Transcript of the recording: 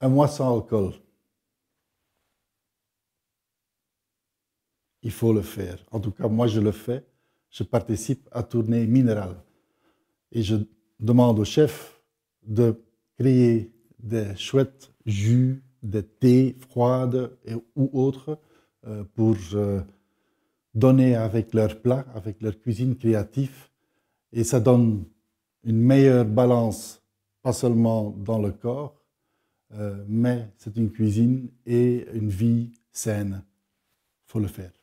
un mois sans alcool. Il faut le faire. En tout cas, moi, je le fais. Je participe à Tournée Minérale. Et je demande au chef de créer des chouettes jus, des thés froides ou autres euh, pour euh, donner avec leurs plats, avec leur cuisine créative. Et ça donne une meilleure balance, pas seulement dans le corps, euh, mais c'est une cuisine et une vie saine. faut le faire.